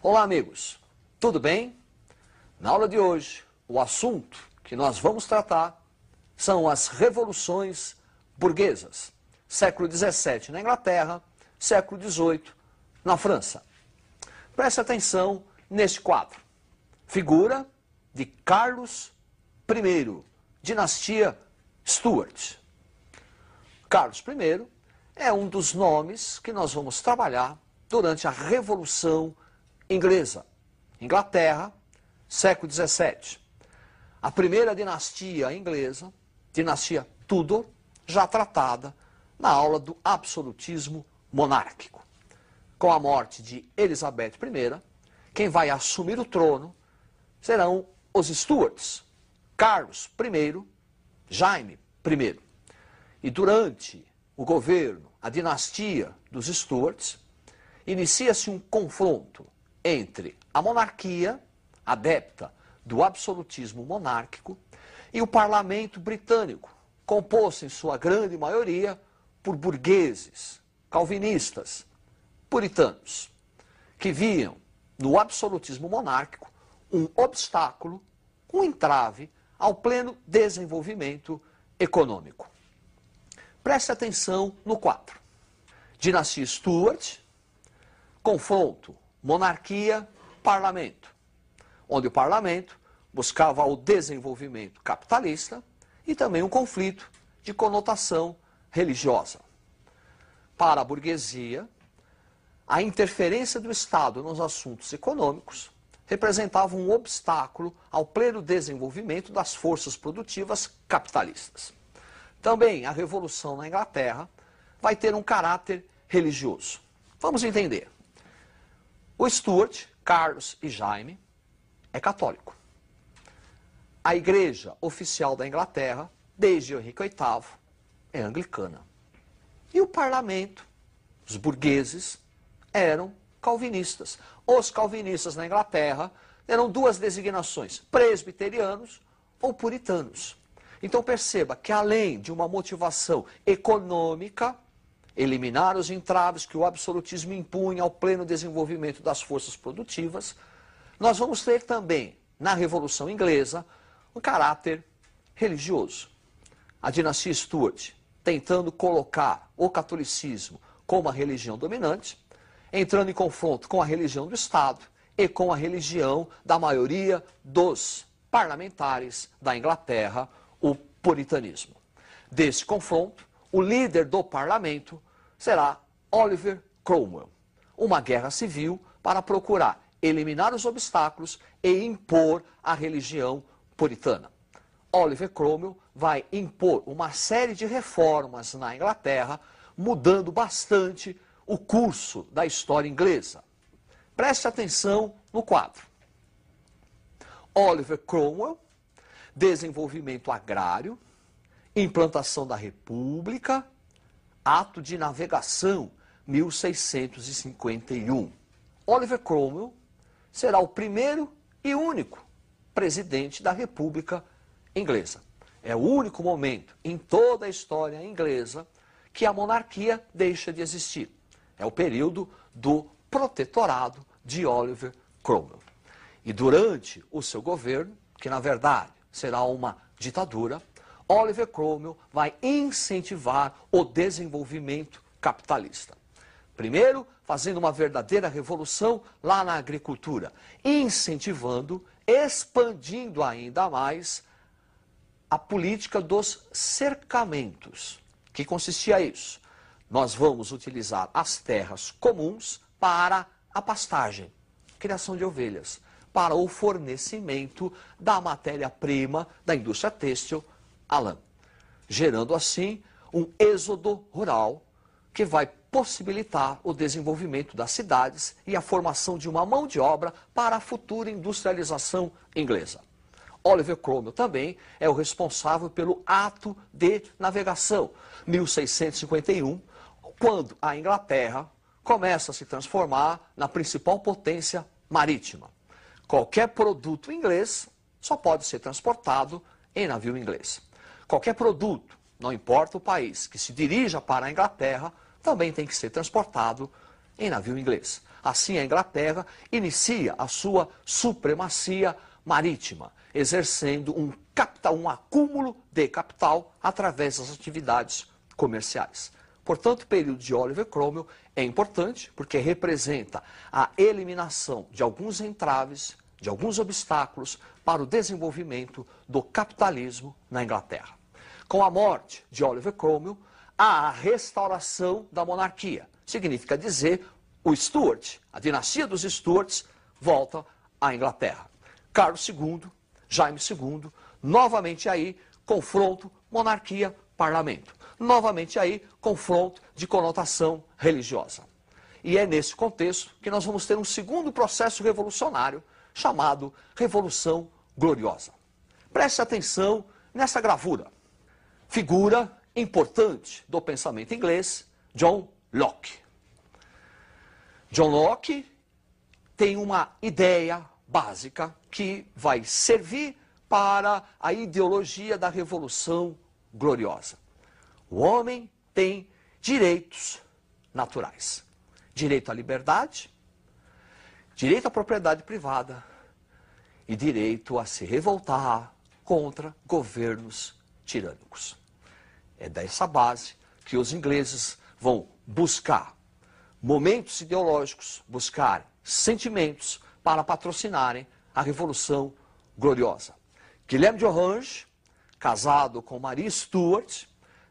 Olá, amigos. Tudo bem? Na aula de hoje, o assunto que nós vamos tratar são as revoluções burguesas. Século XVII na Inglaterra, século XVIII na França. Preste atenção neste quadro. Figura de Carlos I, dinastia Stuart. Carlos I é um dos nomes que nós vamos trabalhar durante a Revolução Burguesa inglesa, Inglaterra, século XVII. A primeira dinastia inglesa, dinastia Tudor, já tratada na aula do absolutismo monárquico. Com a morte de Elizabeth I, quem vai assumir o trono serão os Stuarts, Carlos I, Jaime I. E durante o governo, a dinastia dos Stuarts, inicia-se um confronto entre a monarquia, adepta do absolutismo monárquico, e o parlamento britânico, composto em sua grande maioria por burgueses, calvinistas, puritanos, que viam no absolutismo monárquico um obstáculo, um entrave ao pleno desenvolvimento econômico. Preste atenção no 4. Dinastia Stuart, confronto monarquia, parlamento, onde o parlamento buscava o desenvolvimento capitalista e também um conflito de conotação religiosa. Para a burguesia, a interferência do Estado nos assuntos econômicos representava um obstáculo ao pleno desenvolvimento das forças produtivas capitalistas. Também a revolução na Inglaterra vai ter um caráter religioso. Vamos entender. O Stuart, Carlos e Jaime é católico. A igreja oficial da Inglaterra, desde Henrique VIII, é anglicana. E o parlamento, os burgueses, eram calvinistas. Os calvinistas na Inglaterra eram duas designações, presbiterianos ou puritanos. Então perceba que além de uma motivação econômica, eliminar os entraves que o absolutismo impunha ao pleno desenvolvimento das forças produtivas, nós vamos ter também, na Revolução Inglesa, um caráter religioso. A dinastia Stuart, tentando colocar o catolicismo como a religião dominante, entrando em confronto com a religião do Estado e com a religião da maioria dos parlamentares da Inglaterra, o puritanismo. Desse confronto, o líder do parlamento será Oliver Cromwell. Uma guerra civil para procurar eliminar os obstáculos e impor a religião puritana. Oliver Cromwell vai impor uma série de reformas na Inglaterra, mudando bastante o curso da história inglesa. Preste atenção no quadro. Oliver Cromwell, desenvolvimento agrário, implantação da república, Ato de Navegação, 1651. Oliver Cromwell será o primeiro e único presidente da República Inglesa. É o único momento em toda a história inglesa que a monarquia deixa de existir. É o período do protetorado de Oliver Cromwell. E durante o seu governo, que na verdade será uma ditadura, Oliver Cromwell vai incentivar o desenvolvimento capitalista. Primeiro, fazendo uma verdadeira revolução lá na agricultura, incentivando, expandindo ainda mais a política dos cercamentos. Que consistia isso? Nós vamos utilizar as terras comuns para a pastagem, criação de ovelhas, para o fornecimento da matéria-prima da indústria têxtil Alan, gerando assim um êxodo rural que vai possibilitar o desenvolvimento das cidades e a formação de uma mão de obra para a futura industrialização inglesa. Oliver Cromwell também é o responsável pelo Ato de Navegação, 1651, quando a Inglaterra começa a se transformar na principal potência marítima. Qualquer produto inglês só pode ser transportado em navio inglês. Qualquer produto, não importa o país, que se dirija para a Inglaterra, também tem que ser transportado em navio inglês. Assim, a Inglaterra inicia a sua supremacia marítima, exercendo um, capital, um acúmulo de capital através das atividades comerciais. Portanto, o período de Oliver Cromwell é importante porque representa a eliminação de alguns entraves, de alguns obstáculos para o desenvolvimento do capitalismo na Inglaterra. Com a morte de Oliver Cromwell, há a restauração da monarquia. Significa dizer, o Stuart, a dinastia dos Stuarts, volta à Inglaterra. Carlos II, Jaime II, novamente aí, confronto monarquia-parlamento. Novamente aí, confronto de conotação religiosa. E é nesse contexto que nós vamos ter um segundo processo revolucionário, chamado Revolução Gloriosa. Preste atenção nessa gravura figura importante do pensamento inglês, John Locke. John Locke tem uma ideia básica que vai servir para a ideologia da Revolução Gloriosa. O homem tem direitos naturais: direito à liberdade, direito à propriedade privada e direito a se revoltar contra governos tirânicos. É dessa base que os ingleses vão buscar momentos ideológicos, buscar sentimentos para patrocinarem a Revolução Gloriosa. Guilherme de Orange, casado com Maria Stuart,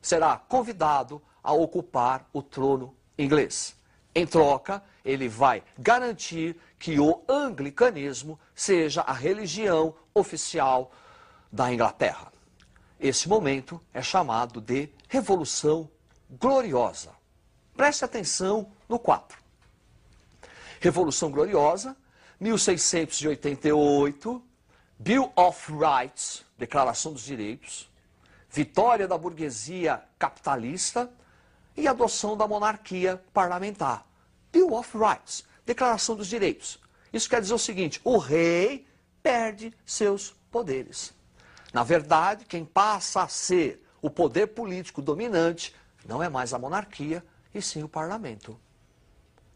será convidado a ocupar o trono inglês. Em troca, ele vai garantir que o anglicanismo seja a religião oficial da Inglaterra. Esse momento é chamado de Revolução Gloriosa. Preste atenção no 4. Revolução Gloriosa, 1688, Bill of Rights, Declaração dos Direitos, vitória da burguesia capitalista e adoção da monarquia parlamentar. Bill of Rights, Declaração dos Direitos. Isso quer dizer o seguinte: o rei perde seus poderes. Na verdade, quem passa a ser o poder político dominante não é mais a monarquia, e sim o parlamento.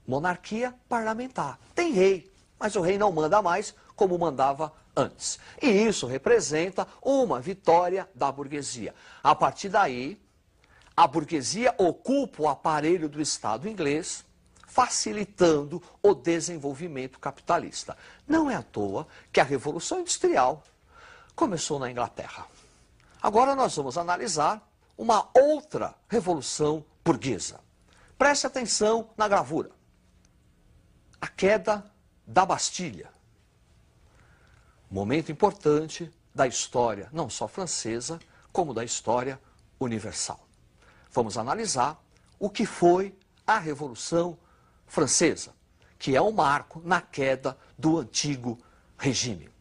Monarquia parlamentar. Tem rei, mas o rei não manda mais como mandava antes. E isso representa uma vitória da burguesia. A partir daí, a burguesia ocupa o aparelho do Estado inglês, facilitando o desenvolvimento capitalista. Não é à toa que a Revolução Industrial começou na Inglaterra. Agora nós vamos analisar uma outra revolução burguesa. Preste atenção na gravura. A queda da Bastilha. Momento importante da história, não só francesa, como da história universal. Vamos analisar o que foi a Revolução Francesa, que é o um marco na queda do antigo regime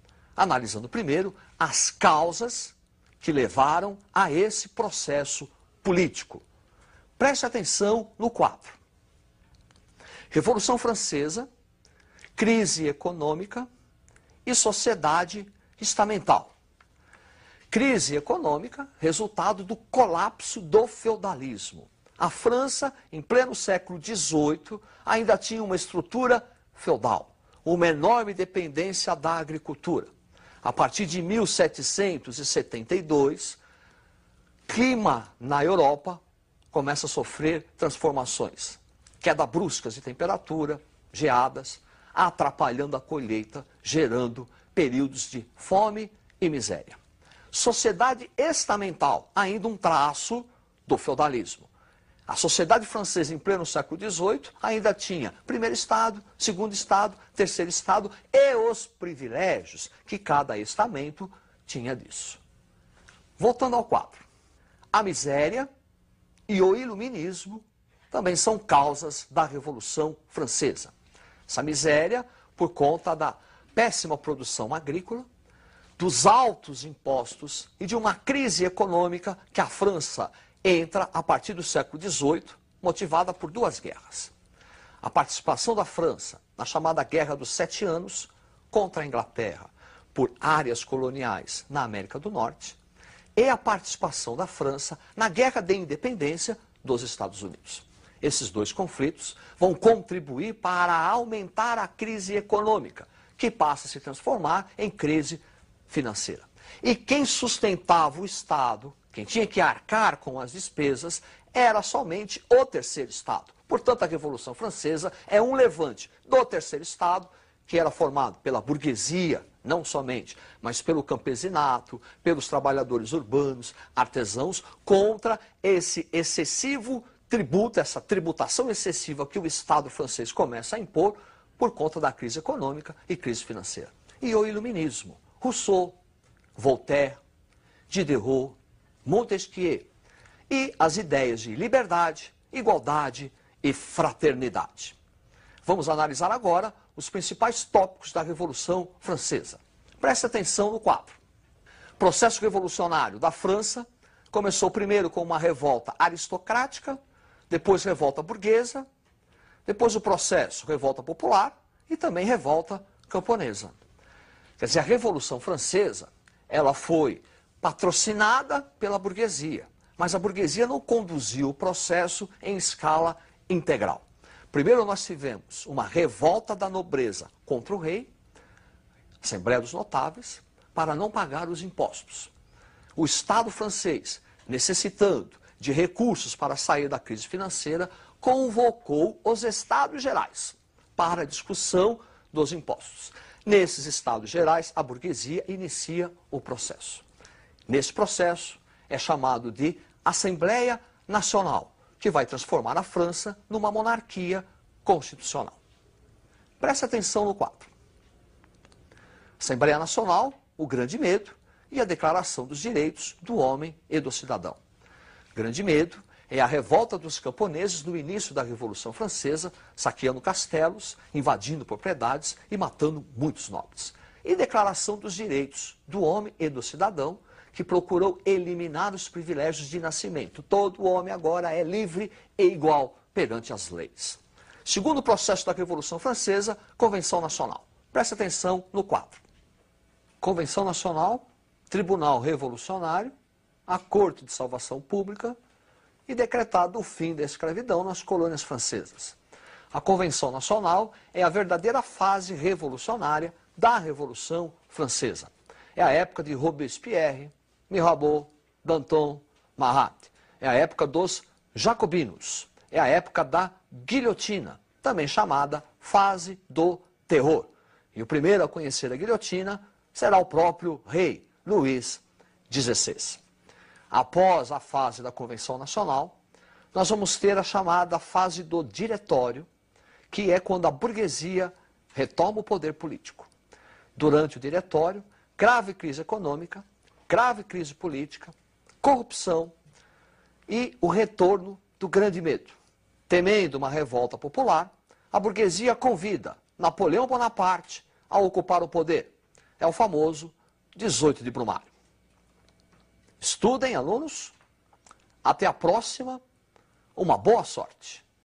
analisando primeiro as causas que levaram a esse processo político. Preste atenção no quadro. Revolução Francesa, crise econômica e sociedade estamental. Crise econômica, resultado do colapso do feudalismo. A França, em pleno século XVIII, ainda tinha uma estrutura feudal, uma enorme dependência da agricultura. A partir de 1772, clima na Europa começa a sofrer transformações. Queda bruscas de temperatura, geadas, atrapalhando a colheita, gerando períodos de fome e miséria. Sociedade estamental, ainda um traço do feudalismo. A sociedade francesa, em pleno século XVIII, ainda tinha primeiro Estado, segundo Estado, terceiro Estado e os privilégios que cada estamento tinha disso. Voltando ao quadro. A miséria e o iluminismo também são causas da Revolução Francesa. Essa miséria por conta da péssima produção agrícola, dos altos impostos e de uma crise econômica que a França entra a partir do século XVIII, motivada por duas guerras. A participação da França na chamada Guerra dos Sete Anos contra a Inglaterra por áreas coloniais na América do Norte e a participação da França na Guerra de Independência dos Estados Unidos. Esses dois conflitos vão contribuir para aumentar a crise econômica, que passa a se transformar em crise financeira. E quem sustentava o Estado quem tinha que arcar com as despesas era somente o terceiro Estado. Portanto, a Revolução Francesa é um levante do terceiro Estado, que era formado pela burguesia, não somente, mas pelo campesinato, pelos trabalhadores urbanos, artesãos, contra esse excessivo tributo, essa tributação excessiva que o Estado francês começa a impor por conta da crise econômica e crise financeira. E o iluminismo. Rousseau, Voltaire, Diderot, Montesquieu, e as ideias de liberdade, igualdade e fraternidade. Vamos analisar agora os principais tópicos da Revolução Francesa. Preste atenção no quadro. O processo revolucionário da França começou primeiro com uma revolta aristocrática, depois revolta burguesa, depois o processo revolta popular e também revolta camponesa. Quer dizer, a Revolução Francesa, ela foi patrocinada pela burguesia. Mas a burguesia não conduziu o processo em escala integral. Primeiro, nós tivemos uma revolta da nobreza contra o rei, Assembleia dos Notáveis, para não pagar os impostos. O Estado francês, necessitando de recursos para sair da crise financeira, convocou os Estados Gerais para a discussão dos impostos. Nesses Estados Gerais, a burguesia inicia o processo. Nesse processo é chamado de Assembleia Nacional, que vai transformar a França numa monarquia constitucional. Preste atenção no quadro. Assembleia Nacional, o grande medo e a declaração dos direitos do homem e do cidadão. Grande medo é a revolta dos camponeses no início da Revolução Francesa, saqueando castelos, invadindo propriedades e matando muitos nobres. E declaração dos direitos do homem e do cidadão, que procurou eliminar os privilégios de nascimento. Todo homem agora é livre e igual perante as leis. Segundo processo da Revolução Francesa, Convenção Nacional. Preste atenção no quadro. Convenção Nacional, Tribunal Revolucionário, a Corte de Salvação Pública e decretado o fim da escravidão nas colônias francesas. A Convenção Nacional é a verdadeira fase revolucionária da Revolução Francesa. É a época de Robespierre, me roubou Danton Marat. É a época dos jacobinos. É a época da guilhotina, também chamada fase do terror. E o primeiro a conhecer a guilhotina será o próprio rei Luís XVI. Após a fase da Convenção Nacional, nós vamos ter a chamada fase do diretório, que é quando a burguesia retoma o poder político. Durante o diretório, grave crise econômica, grave crise política, corrupção e o retorno do grande medo. Temendo uma revolta popular, a burguesia convida Napoleão Bonaparte a ocupar o poder. É o famoso 18 de Brumário. Estudem, alunos. Até a próxima. Uma boa sorte.